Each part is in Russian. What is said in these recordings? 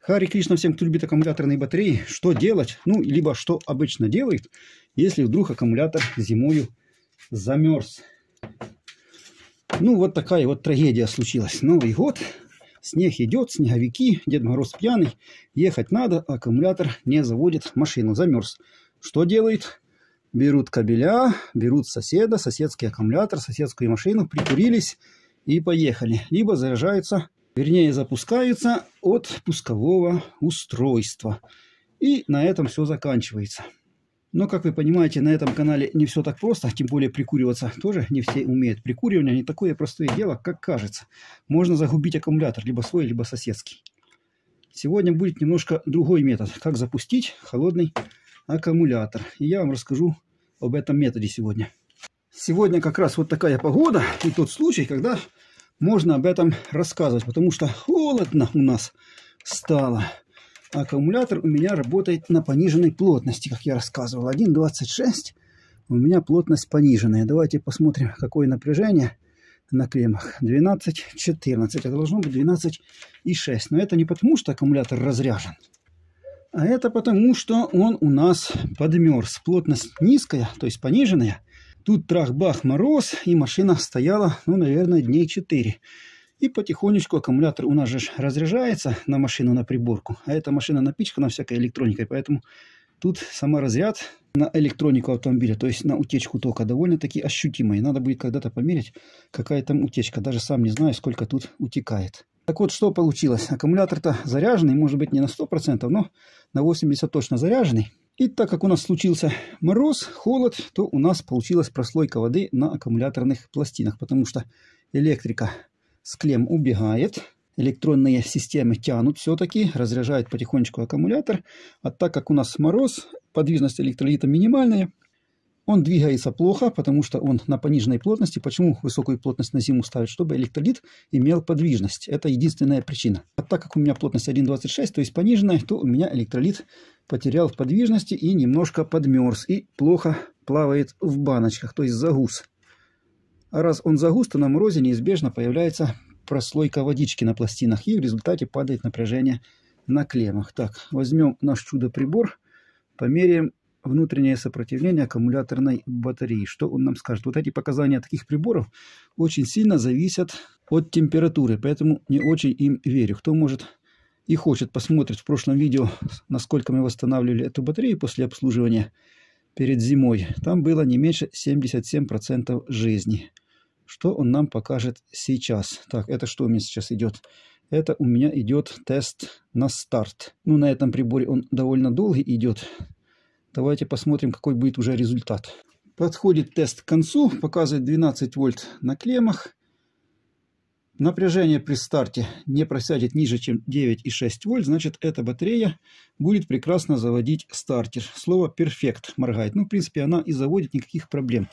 Хари Кришна всем, кто любит аккумуляторные батареи. Что делать? Ну, либо что обычно делает, если вдруг аккумулятор зимою замерз. Ну, вот такая вот трагедия случилась. Новый год, снег идет, снеговики, Дед Мороз пьяный. Ехать надо, а аккумулятор не заводит машину, замерз. Что делает? Берут кабеля, берут соседа, соседский аккумулятор, соседскую машину, прикурились и поехали. Либо заряжаются вернее запускаются от пускового устройства. И на этом все заканчивается. Но, как вы понимаете, на этом канале не все так просто, тем более прикуриваться тоже не все умеют. Прикуривание не такое простое дело, как кажется. Можно загубить аккумулятор, либо свой, либо соседский. Сегодня будет немножко другой метод, как запустить холодный аккумулятор. И я вам расскажу об этом методе сегодня. Сегодня как раз вот такая погода и тот случай, когда можно об этом рассказывать, потому что холодно у нас стало. Аккумулятор у меня работает на пониженной плотности, как я рассказывал. 1,26 у меня плотность пониженная. Давайте посмотрим, какое напряжение на клеммах. 12,14, Это а должно быть 12,6. Но это не потому, что аккумулятор разряжен, а это потому, что он у нас подмерз. Плотность низкая, то есть пониженная – Тут трах-бах мороз, и машина стояла, ну, наверное, дней четыре. И потихонечку аккумулятор у нас же разряжается на машину, на приборку. А эта машина напичкана всякой электроникой, поэтому тут сама разряд на электронику автомобиля, то есть на утечку тока, довольно-таки ощутимая. Надо будет когда-то померить, какая там утечка. Даже сам не знаю, сколько тут утекает. Так вот, что получилось? Аккумулятор-то заряженный, может быть, не на 100%, но на 80% точно заряженный. И так как у нас случился мороз, холод, то у нас получилась прослойка воды на аккумуляторных пластинах, потому что электрика с клем убегает, электронные системы тянут все-таки, разряжают потихонечку аккумулятор. А так как у нас мороз, подвижность электролита минимальная, он двигается плохо, потому что он на пониженной плотности. Почему высокую плотность на зиму ставят? Чтобы электролит имел подвижность. Это единственная причина. А так как у меня плотность 1,26, то есть пониженная, то у меня электролит потерял в подвижности и немножко подмерз. И плохо плавает в баночках, то есть загус. А раз он загус, то на морозе неизбежно появляется прослойка водички на пластинах. И в результате падает напряжение на клеммах. Так, возьмем наш чудо-прибор, померяем внутреннее сопротивление аккумуляторной батареи. Что он нам скажет? Вот эти показания таких приборов очень сильно зависят от температуры, поэтому не очень им верю. Кто может и хочет посмотреть в прошлом видео, насколько мы восстанавливали эту батарею после обслуживания перед зимой. Там было не меньше 77% жизни. Что он нам покажет сейчас? Так, это что у меня сейчас идет? Это у меня идет тест на старт. Ну, на этом приборе он довольно долго идет. Давайте посмотрим, какой будет уже результат. Подходит тест к концу, показывает 12 вольт на клеммах. Напряжение при старте не просядет ниже, чем 9,6 вольт, значит эта батарея будет прекрасно заводить стартер. Слово «перфект» моргает. Ну, в принципе, она и заводит никаких проблем.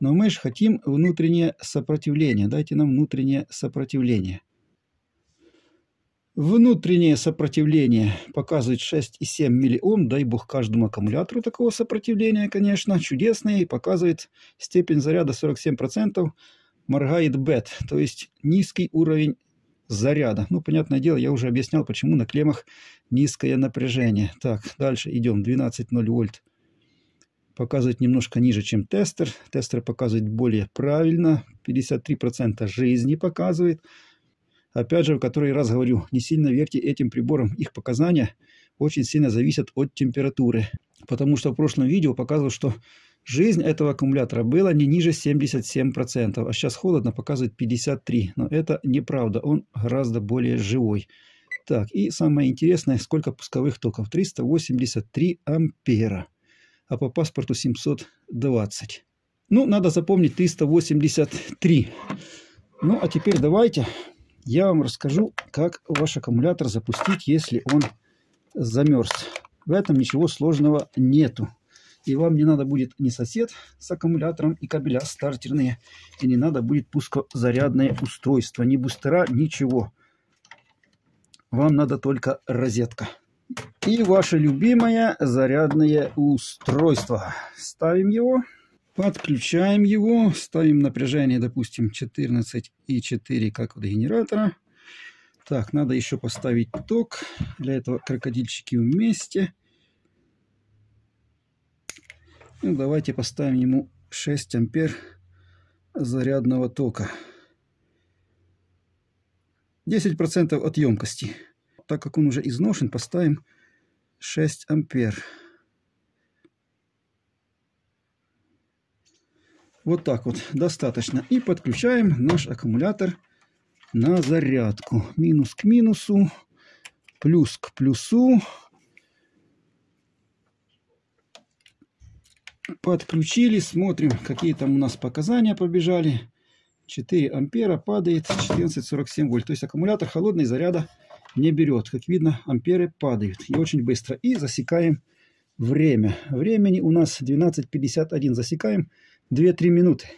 Но мы же хотим внутреннее сопротивление. Дайте нам внутреннее сопротивление. Внутреннее сопротивление показывает 6,7 миллиом, дай бог каждому аккумулятору такого сопротивления, конечно, чудесное, и показывает степень заряда 47%, моргает бет, то есть низкий уровень заряда. Ну, понятное дело, я уже объяснял, почему на клеммах низкое напряжение. Так, дальше идем, 12,0 вольт. Показывает немножко ниже, чем тестер. Тестер показывает более правильно, 53% жизни показывает. Опять же, в который раз говорю, не сильно верьте этим приборам. Их показания очень сильно зависят от температуры. Потому что в прошлом видео показывал, что жизнь этого аккумулятора была не ниже 77%. А сейчас холодно, показывает 53%. Но это неправда. Он гораздо более живой. Так, и самое интересное, сколько пусковых токов? 383 ампера. А по паспорту 720. Ну, надо запомнить 383. Ну, а теперь давайте я вам расскажу, как ваш аккумулятор запустить, если он замерз. В этом ничего сложного нету. И вам не надо будет ни сосед с аккумулятором и кабеля стартерные, и не надо будет пускозарядное устройство, ни бустера, ничего. Вам надо только розетка. И ваше любимое зарядное устройство. Ставим его. Подключаем его, ставим напряжение, допустим, 14,4, как от генератора. Так, надо еще поставить ток. Для этого крокодильчики вместе. Ну, давайте поставим ему 6 ампер зарядного тока. 10% от емкости. Так как он уже изношен, поставим 6 ампер. Вот так вот достаточно. И подключаем наш аккумулятор на зарядку. Минус к минусу, плюс к плюсу. Подключили, смотрим, какие там у нас показания побежали. 4 ампера падает, 14,47 вольт. То есть аккумулятор холодный, заряда не берет. Как видно, амперы падают. И очень быстро. И засекаем время. Времени у нас 12.51. Засекаем 2-3 минуты.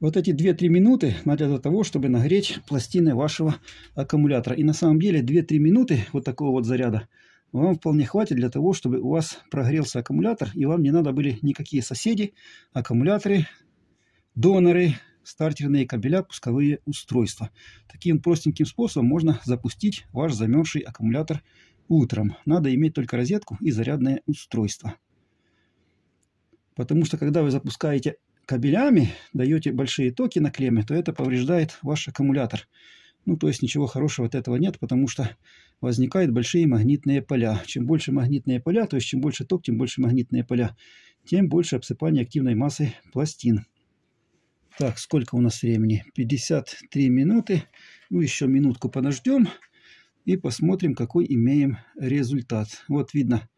Вот эти 2-3 минуты для того, чтобы нагреть пластины вашего аккумулятора. И на самом деле 2-3 минуты вот такого вот заряда вам вполне хватит для того, чтобы у вас прогрелся аккумулятор, и вам не надо были никакие соседи, аккумуляторы, доноры, стартерные кабеля, пусковые устройства. Таким простеньким способом можно запустить ваш замерзший аккумулятор утром. Надо иметь только розетку и зарядное устройство. Потому что когда вы запускаете кабелями, даете большие токи на клеммы, то это повреждает ваш аккумулятор. Ну, то есть ничего хорошего от этого нет, потому что возникают большие магнитные поля. Чем больше магнитные поля, то есть чем больше ток, тем больше магнитные поля, тем больше обсыпание активной массы пластин. Так, сколько у нас времени? 53 минуты. Ну, еще минутку подождем и посмотрим, какой имеем результат. Вот видно,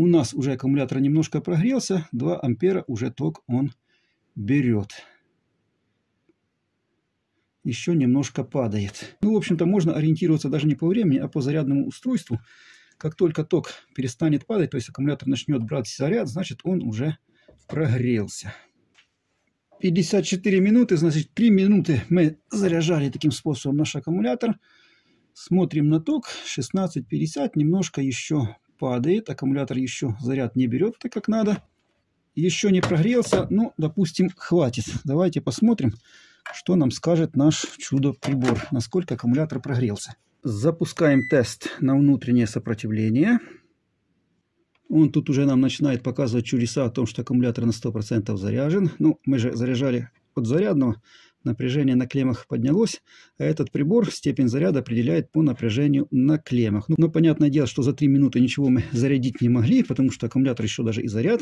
у нас уже аккумулятор немножко прогрелся, 2 ампера уже ток он берет. Еще немножко падает. Ну, в общем-то, можно ориентироваться даже не по времени, а по зарядному устройству. Как только ток перестанет падать, то есть аккумулятор начнет брать заряд, значит он уже прогрелся. 54 минуты, значит 3 минуты мы заряжали таким способом наш аккумулятор. Смотрим на ток, 16.50, немножко еще падает, аккумулятор еще заряд не берет так как надо. Еще не прогрелся, но ну, допустим, хватит. Давайте посмотрим, что нам скажет наш чудо-прибор, насколько аккумулятор прогрелся. Запускаем тест на внутреннее сопротивление. Он тут уже нам начинает показывать чудеса о том, что аккумулятор на 100% заряжен. Ну, мы же заряжали от зарядного напряжение на клеммах поднялось, а этот прибор степень заряда определяет по напряжению на клеммах. Ну, но понятное дело, что за 3 минуты ничего мы зарядить не могли, потому что аккумулятор еще даже и заряд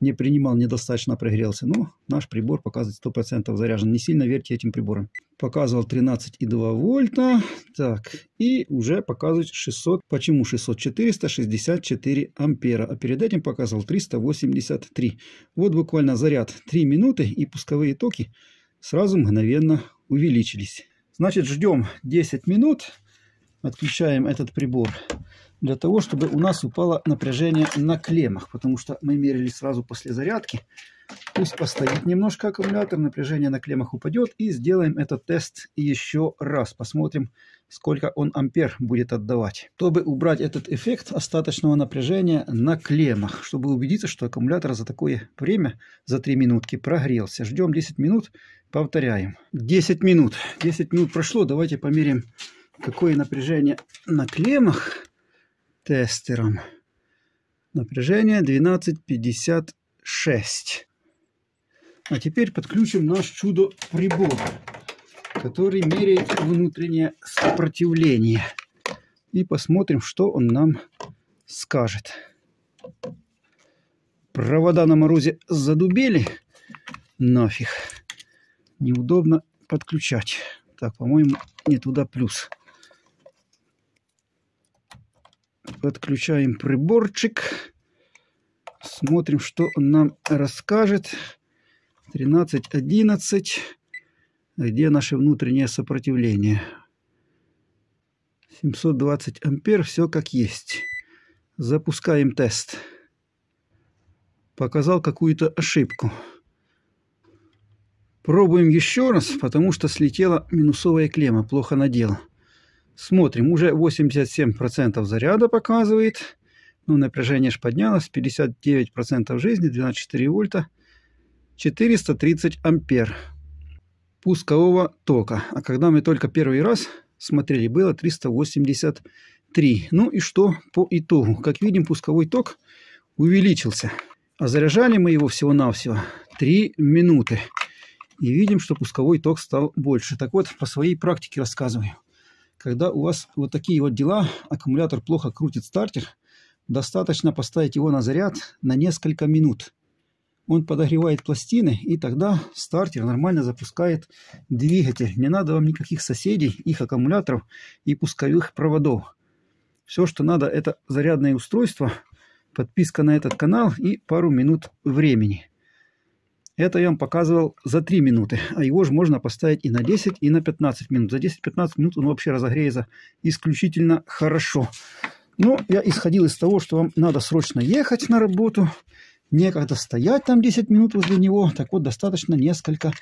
не принимал, недостаточно прогрелся. Но наш прибор показывает 100% заряжен. Не сильно верьте этим приборам. Показывал 13,2 вольта. Так, и уже показывает 600. Почему 600? 464 ампера. А перед этим показывал 383. Вот буквально заряд 3 минуты и пусковые токи сразу мгновенно увеличились. Значит, ждем 10 минут, отключаем этот прибор для того, чтобы у нас упало напряжение на клеммах, потому что мы мерили сразу после зарядки. Пусть постоит немножко аккумулятор, напряжение на клеммах упадет и сделаем этот тест еще раз. Посмотрим, сколько он ампер будет отдавать. Чтобы убрать этот эффект остаточного напряжения на клеммах, чтобы убедиться, что аккумулятор за такое время, за 3 минутки прогрелся. Ждем 10 минут Повторяем. 10 минут. 10 минут прошло. Давайте померим, какое напряжение на клеммах тестером. Напряжение 12,56. А теперь подключим наш чудо-прибор, который меряет внутреннее сопротивление. И посмотрим, что он нам скажет. Провода на морозе задубели нафиг неудобно подключать. Так, по-моему, не туда плюс. Подключаем приборчик. Смотрим, что он нам расскажет. 13.11. Где наше внутреннее сопротивление? 720 ампер, все как есть. Запускаем тест. Показал какую-то ошибку. Пробуем еще раз, потому что слетела минусовая клемма, плохо надела. Смотрим, уже 87% заряда показывает. Ну, напряжение же поднялось, 59% жизни, 12,4 вольта, 430 ампер пускового тока. А когда мы только первый раз смотрели, было 383. Ну и что по итогу? Как видим, пусковой ток увеличился. А заряжали мы его всего-навсего 3 минуты и видим, что пусковой ток стал больше. Так вот, по своей практике рассказываю. Когда у вас вот такие вот дела, аккумулятор плохо крутит стартер, достаточно поставить его на заряд на несколько минут. Он подогревает пластины, и тогда стартер нормально запускает двигатель. Не надо вам никаких соседей, их аккумуляторов и пусковых проводов. Все, что надо, это зарядное устройство, подписка на этот канал и пару минут времени. Это я вам показывал за 3 минуты, а его же можно поставить и на 10, и на 15 минут. За 10-15 минут он вообще разогреется исключительно хорошо. Но я исходил из того, что вам надо срочно ехать на работу, некогда стоять там 10 минут возле него, так вот достаточно несколько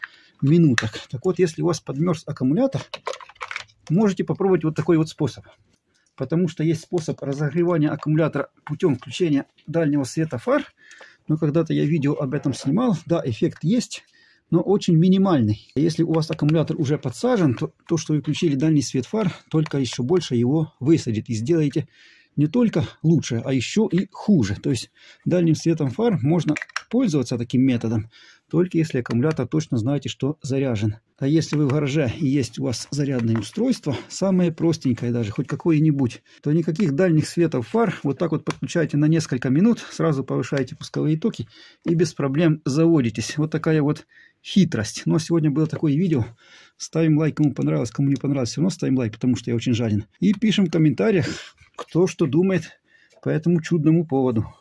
минуток. Так вот, если у вас подмерз аккумулятор, можете попробовать вот такой вот способ. Потому что есть способ разогревания аккумулятора путем включения дальнего света фар – но ну, когда-то я видео об этом снимал. Да, эффект есть, но очень минимальный. Если у вас аккумулятор уже подсажен, то то, что вы включили дальний свет фар, только еще больше его высадит. И сделаете не только лучше, а еще и хуже. То есть дальним светом фар можно пользоваться таким методом, только если аккумулятор точно знаете, что заряжен. А если вы в гараже и есть у вас зарядное устройство, самое простенькое даже, хоть какое-нибудь, то никаких дальних светов фар вот так вот подключаете на несколько минут, сразу повышаете пусковые токи и без проблем заводитесь. Вот такая вот хитрость. Но сегодня было такое видео. Ставим лайк, кому понравилось, кому не понравилось, все равно ставим лайк, потому что я очень жаден. И пишем в комментариях, кто что думает по этому чудному поводу.